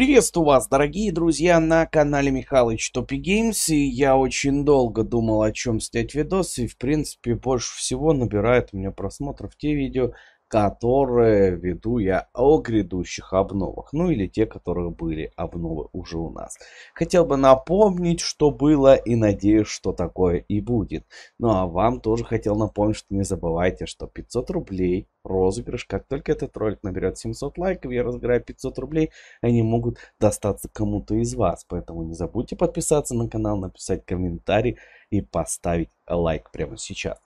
Приветствую вас, дорогие друзья, на канале Михалыч Топи Геймс. И я очень долго думал, о чем снять видос. И, в принципе, больше всего набирает у меня просмотров те видео, которые веду я о грядущих обновах, ну или те, которые были обновы уже у нас. Хотел бы напомнить, что было и надеюсь, что такое и будет. Ну а вам тоже хотел напомнить, что не забывайте, что 500 рублей розыгрыш, как только этот ролик наберет 700 лайков, я разыграю 500 рублей, они могут достаться кому-то из вас. Поэтому не забудьте подписаться на канал, написать комментарий и поставить лайк прямо сейчас.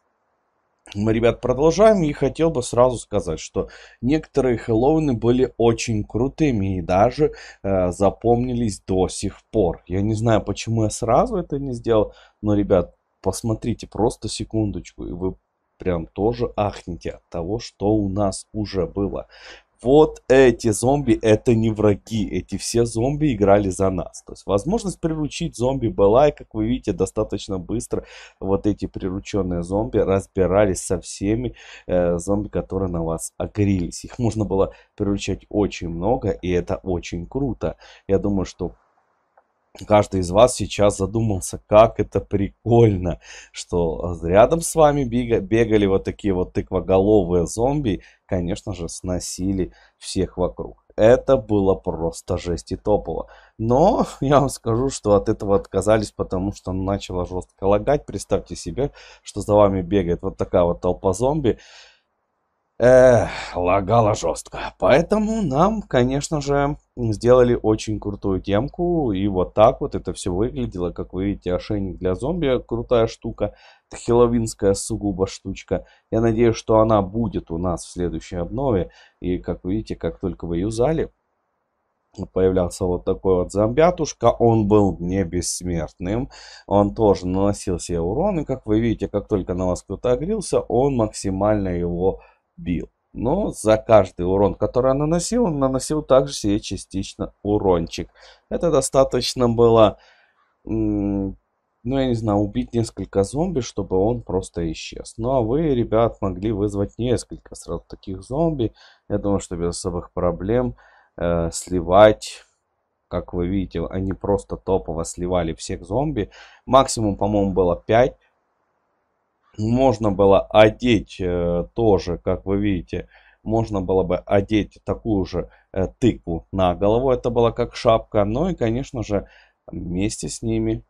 Мы, ребят, продолжаем и хотел бы сразу сказать, что некоторые Хэллоуины были очень крутыми и даже э, запомнились до сих пор. Я не знаю, почему я сразу это не сделал, но, ребят, посмотрите просто секундочку, и вы прям тоже ахните от того, что у нас уже было вот эти зомби это не враги, эти все зомби играли за нас. То есть возможность приручить зомби была, и как вы видите, достаточно быстро вот эти прирученные зомби разбирались со всеми э, зомби, которые на вас агрились. Их можно было приручать очень много, и это очень круто. Я думаю, что каждый из вас сейчас задумался, как это прикольно, что э, рядом с вами бегали вот такие вот тыквоголовые зомби, конечно же, сносили всех вокруг. Это было просто жесть и топово. Но я вам скажу, что от этого отказались, потому что начало жестко лагать. Представьте себе, что за вами бегает вот такая вот толпа зомби. Эх, лагало жестко. Поэтому нам, конечно же, сделали очень крутую темку. И вот так вот это все выглядело. Как вы видите, ошейник для зомби. Крутая штука. Хеловинская сугубо штучка. Я надеюсь, что она будет у нас в следующей обнове. И как вы видите, как только вы юзали, появлялся вот такой вот зомбятушка. Он был не бессмертным. Он тоже наносил себе урон. И как вы видите, как только на вас кто-то огрелся, он максимально его бил. Но за каждый урон, который он наносил, он наносил также себе частично урончик. Это достаточно было, ну я не знаю, убить несколько зомби, чтобы он просто исчез. Ну а вы, ребят, могли вызвать несколько сразу таких зомби. Я думаю, что без особых проблем э, сливать... Как вы видите, они просто топово сливали всех зомби. Максимум, по-моему, было 5 можно было одеть э, тоже, как вы видите, можно было бы одеть такую же э, тыкву на голову. Это было как шапка. Ну и, конечно же, вместе с ними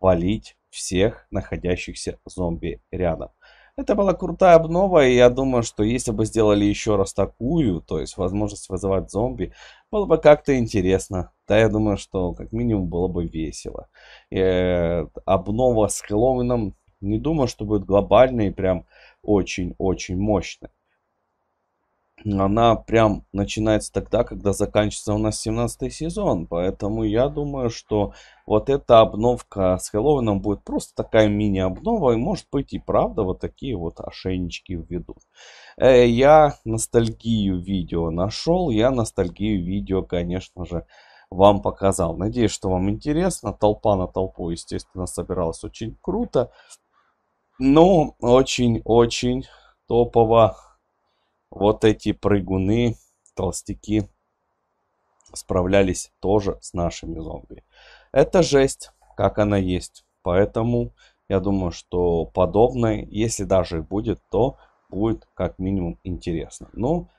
валить всех находящихся зомби рядом. Это была крутая обнова, и я думаю, что если бы сделали еще раз такую, то есть возможность вызывать зомби, было бы как-то интересно. Да, я думаю, что как минимум было бы весело. И, э, обнова с Хэллоуином не думаю, что будет глобальной и прям очень-очень мощной. Она прям начинается тогда, когда заканчивается у нас 17 сезон. Поэтому я думаю, что вот эта обновка с Хэллоуином будет просто такая мини-обнова. И может быть и правда вот такие вот ошейнички введут. Э, я ностальгию видео нашел. Я ностальгию видео, конечно же, вам показал. Надеюсь, что вам интересно. Толпа на толпу, естественно, собиралась очень круто. Ну, очень-очень топово вот эти прыгуны, толстяки справлялись тоже с нашими зомби. Это жесть, как она есть. Поэтому я думаю, что подобное, если даже и будет, то будет как минимум интересно. Ну,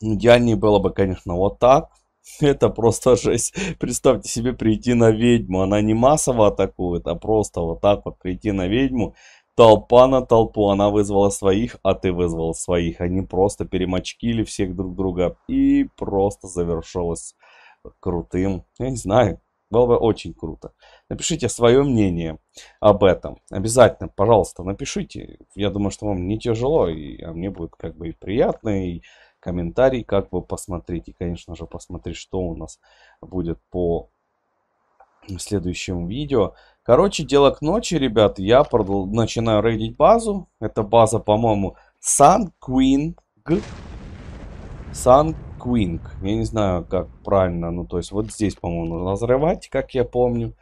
идеальнее было бы, конечно, вот так. Это просто жесть. Представьте себе прийти на ведьму. Она не массово атакует, а просто вот так вот прийти на ведьму. Толпа на толпу. Она вызвала своих, а ты вызвал своих. Они просто перемочкили всех друг друга. И просто завершилось крутым. Я не знаю. Было бы очень круто. Напишите свое мнение об этом. Обязательно, пожалуйста, напишите. Я думаю, что вам не тяжело, и а мне будет как бы и приятно, и комментарий, как вы посмотрите, конечно же, посмотреть, что у нас будет по следующему видео. Короче, дело к ночи, ребят. Я продал... начинаю рейдить базу. Это база, по-моему, Sun Queen. Sun Queen. Я не знаю, как правильно. Ну, то есть, вот здесь, по-моему, разрывать, как я помню.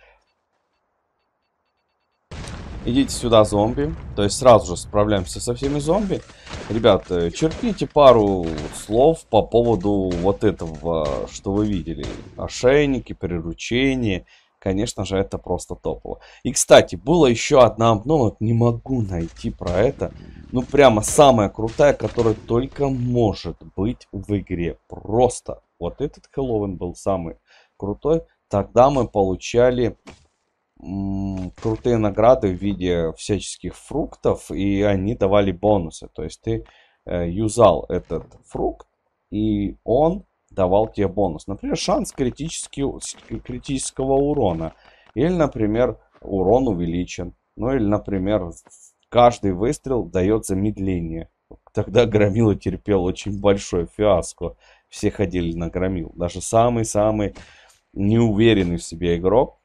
Идите сюда, зомби. То есть сразу же справляемся со всеми зомби. Ребят, э, Черпните пару слов по поводу вот этого, что вы видели. Ошейники, приручение. Конечно же, это просто топово. И, кстати, было еще одна обнова, не могу найти про это. Ну, прямо самая крутая, которая только может быть в игре. Просто вот этот Хэллоуин был самый крутой. Тогда мы получали крутые награды в виде всяческих фруктов, и они давали бонусы. То есть ты э, юзал этот фрукт, и он давал тебе бонус. Например, шанс критического урона. Или, например, урон увеличен. Ну или, например, каждый выстрел дает замедление. Тогда Громила терпел очень большое фиаско. Все ходили на Громил. Даже самый-самый неуверенный в себе игрок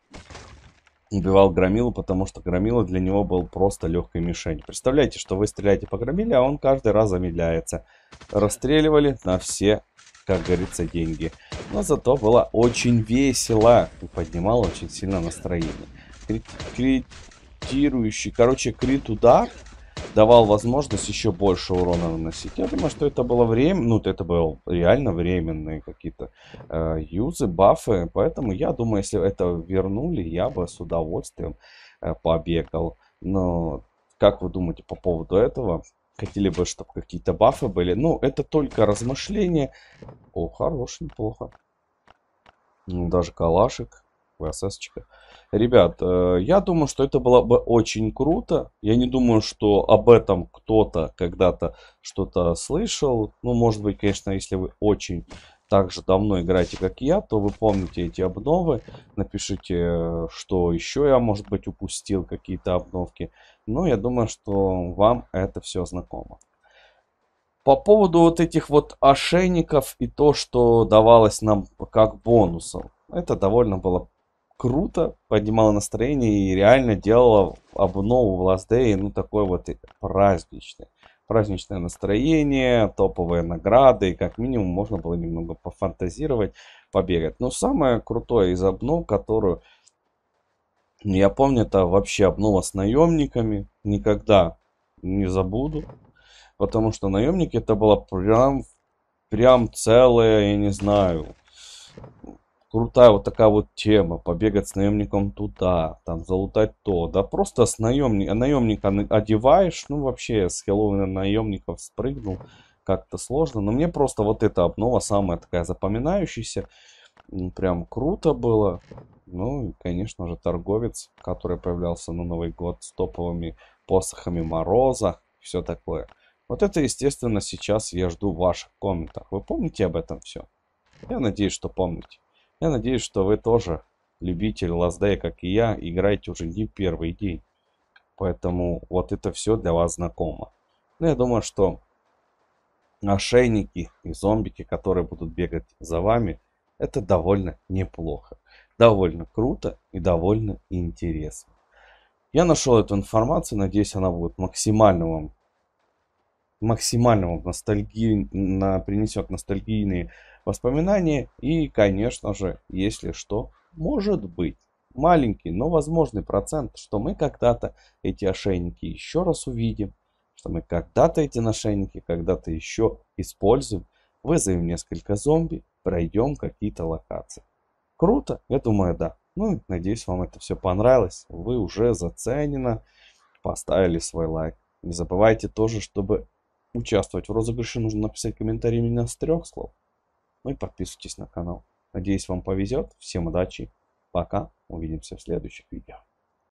убивал Громилу, потому что Громила для него был просто легкой мишенью. Представляете, что вы стреляете по Громиле, а он каждый раз замедляется. Расстреливали на все, как говорится, деньги. Но зато было очень весело и поднимало очень сильно настроение. Крит, критирующий, короче, крит удар давал возможность еще больше урона наносить. Я думаю, что это было время, ну, это был реально временные какие-то э, юзы, бафы. Поэтому я думаю, если это вернули, я бы с удовольствием э, побегал. Но как вы думаете по поводу этого? Хотели бы, чтобы какие-то бафы были. Ну, это только размышления. О, хорош, неплохо. Ну, даже калашек, ВСС-чика. Ребят, э, я думаю, что это было бы очень круто. Я не думаю, что об этом кто-то когда-то что-то слышал. Ну, может быть, конечно, если вы очень так же давно играете, как я, то вы помните эти обновы. Напишите, что еще я, может быть, упустил какие-то обновки. Но ну, я думаю, что вам это все знакомо. По поводу вот этих вот ошейников и то, что давалось нам как бонусов. Это довольно было круто, поднимало настроение и реально делало обнову в Last Day, ну, такое вот праздничное Праздничное настроение, топовые награды, и как минимум можно было немного пофантазировать, побегать. Но самое крутое из обнов, которую ну, я помню, это вообще обнова с наемниками. Никогда не забуду. Потому что наемники это было прям, прям целое, я не знаю, крутая вот такая вот тема. Побегать с наемником туда, там залутать то. Да просто с наемника, наемника одеваешь. Ну вообще с Хеллоуина наемников спрыгнул. Как-то сложно. Но мне просто вот эта обнова самая такая запоминающаяся. Прям круто было. Ну и, конечно же, торговец, который появлялся на Новый год с топовыми посохами Мороза. Все такое. Вот это, естественно, сейчас я жду в ваших комментах. Вы помните об этом все? Я надеюсь, что помните. Я надеюсь, что вы тоже любитель Лаздея, как и я, играете уже не первый день. Поэтому вот это все для вас знакомо. Но ну, я думаю, что ошейники и зомбики, которые будут бегать за вами, это довольно неплохо. Довольно круто и довольно интересно. Я нашел эту информацию, надеюсь, она будет максимально вам максимально вам ностальгии, на, принесет ностальгийные воспоминания и, конечно же, если что, может быть, маленький, но возможный процент, что мы когда-то эти ошейники еще раз увидим, что мы когда-то эти ошейники когда-то еще используем, вызовем несколько зомби, пройдем какие-то локации. Круто? Я думаю, да. Ну, надеюсь, вам это все понравилось. Вы уже заценено, поставили свой лайк. Не забывайте тоже, чтобы участвовать в розыгрыше, нужно написать комментарий именно с трех слов ну и подписывайтесь на канал. Надеюсь, вам повезет. Всем удачи. Пока. Увидимся в следующих видео.